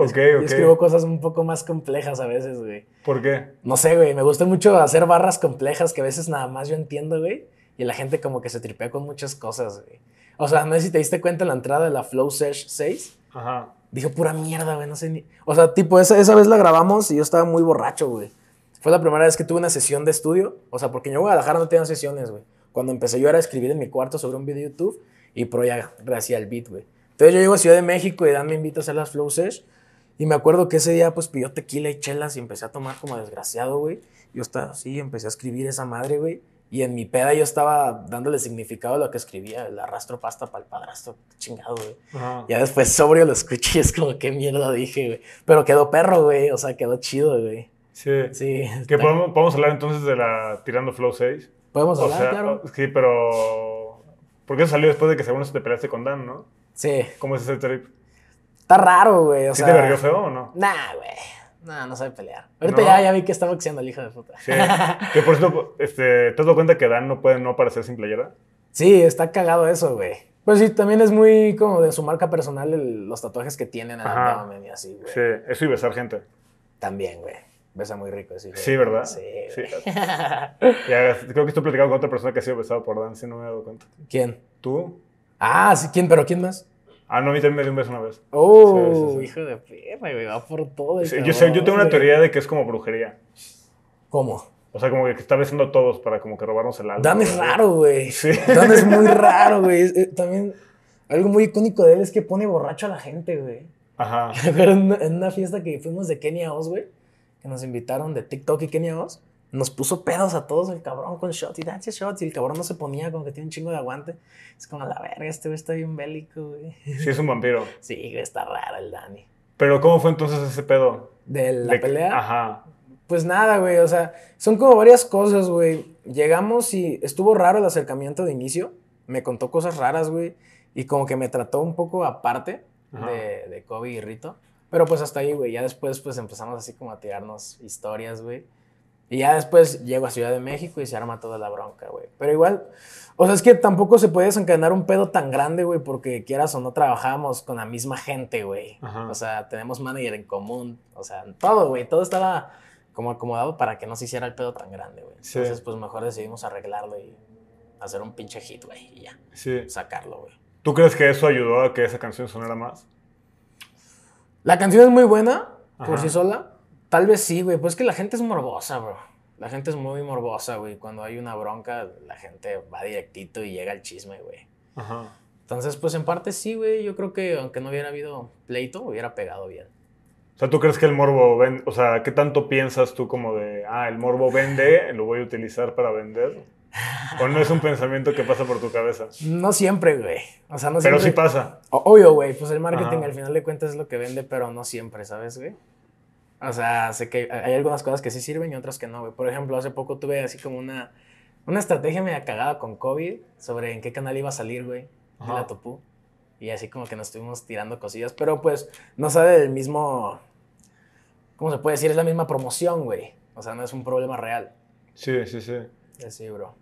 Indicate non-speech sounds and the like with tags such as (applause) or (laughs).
Okay, yo, escribo cosas un poco más complejas a veces, güey. ¿Por qué? No sé, güey. Me gusta mucho hacer barras complejas que a veces nada más yo entiendo, güey. Y la gente como que se tripea con muchas cosas, güey. O sea, no sé si te diste cuenta la entrada de la Flow Sesh 6. Ajá. Dijo, pura mierda, güey. No sé ni. O sea, tipo, esa, esa vez la grabamos y yo estaba muy borracho, güey. Fue la primera vez que tuve una sesión de estudio. O sea, porque yo en Guadalajara no tenía sesiones, güey. Cuando empecé yo era a escribir en mi cuarto sobre un video de YouTube y Pro ya hacía el beat, güey. Entonces yo llego a Ciudad de México y Dan me a hacer las Flow Sesh y me acuerdo que ese día, pues, pidió tequila y chelas y empecé a tomar como desgraciado, güey. Yo estaba así, empecé a escribir esa madre, güey. Y en mi peda yo estaba dándole significado a lo que escribía, el arrastro pasta para el padrastro, chingado, güey. Ya después sobrio lo escuché y es como, qué mierda dije, güey. Pero quedó perro, güey, o sea, quedó chido, güey. Sí. Sí. Que podemos, hablar entonces de la Tirando Flow 6. Podemos hablar, claro. Sí, pero. Porque eso salió después de que según eso te peleaste con Dan, ¿no? Sí. ¿Cómo es ese trip? Está raro, güey. O ¿Sí sea, te verguió feo o no? Nah, güey. Nah, no sabe pelear. Ahorita ya, vi que está boxeando el hijo de puta. Sí. que por cierto, este, ¿te has dado cuenta que Dan no puede no aparecer sin playera? Sí, está cagado eso, güey. Pues sí, también es muy como de su marca personal los tatuajes que tienen a y así, güey. Sí, eso y besar gente. También, güey. Besa muy rico, sí. Sí, ¿verdad? Sí. (laughs) ya, creo que estoy platicando con otra persona que ha sido besado por Dan, si no me he dado cuenta. ¿Quién? ¿Tú? Ah, sí, ¿quién? ¿Pero quién más? Ah, no, a mí también me dio un beso una vez. Oh, hijo de perra, güey, va por todo. yo, yo tengo una teoría de que es como brujería. ¿Cómo? O sea, como que está besando a todos para como que robarnos el alma. Dame es raro, güey. Sí. es muy (laughs) raro, güey. Eh, también algo muy icónico de él es que pone borracho a la gente, güey. Ajá. (laughs) en una fiesta que fuimos de Kenia Oz, güey, que nos invitaron de TikTok y Kenia Oz nos puso pedos a todos el cabrón con shots y dance shots y el cabrón no se ponía como que tiene un chingo de aguante. Es como la verga, este güey está bien bélico, güey. Sí, es un vampiro. (laughs) Sí, güey, está raro el Dani. Pero ¿cómo fue entonces ese pedo? De la pelea. Ajá. Pues nada, güey, o sea, son como varias cosas, güey. Llegamos y estuvo raro el acercamiento de inicio. Me contó cosas raras, güey, y como que me trató un poco aparte de, de Kobe y Rito. Pero pues hasta ahí, güey, ya después pues empezamos así como a tirarnos historias, güey. Y ya después llego a Ciudad de México y se arma toda la bronca, güey. Pero igual, o sea, es que tampoco se puede desencadenar un pedo tan grande, güey, porque quieras o no trabajábamos con la misma gente, güey. O sea, tenemos manager en común, o sea, todo, güey, todo estaba como acomodado para que no se hiciera el pedo tan grande, güey. Entonces, pues mejor decidimos arreglarlo y hacer un pinche hit, güey, y ya. Sí. Sacarlo, güey. ¿Tú crees que eso ayudó a que esa canción sonara más? La canción es muy buena, por sí sola Tal vez sí, güey. Pues es que la gente es morbosa, bro. La gente es muy morbosa, güey. Cuando hay una bronca, la gente va directito y llega al chisme, güey. Ajá. Entonces, pues en parte sí, güey. Yo creo que aunque no hubiera habido pleito, hubiera pegado bien. O sea, ¿tú crees que el morbo vende? O sea, ¿qué tanto piensas tú como de, ah, el morbo vende, lo voy a utilizar para vender? ¿O no es un pensamiento que pasa por tu cabeza? No siempre, güey. O sea, no siempre. Pero sí pasa. Obvio, güey. Pues el marketing al final de cuentas es lo que vende, pero no siempre, ¿sabes, güey? O sea, sé que hay algunas cosas que sí sirven y otras que no, güey. Por ejemplo, hace poco tuve así como una, una estrategia media cagada con COVID sobre en qué canal iba a salir, güey, de la Topú. Y así como que nos estuvimos tirando cosillas, pero pues no sale del mismo, ¿cómo se puede decir? Es la misma promoción, güey. O sea, no es un problema real. Sí, sí, sí. Sí, bro.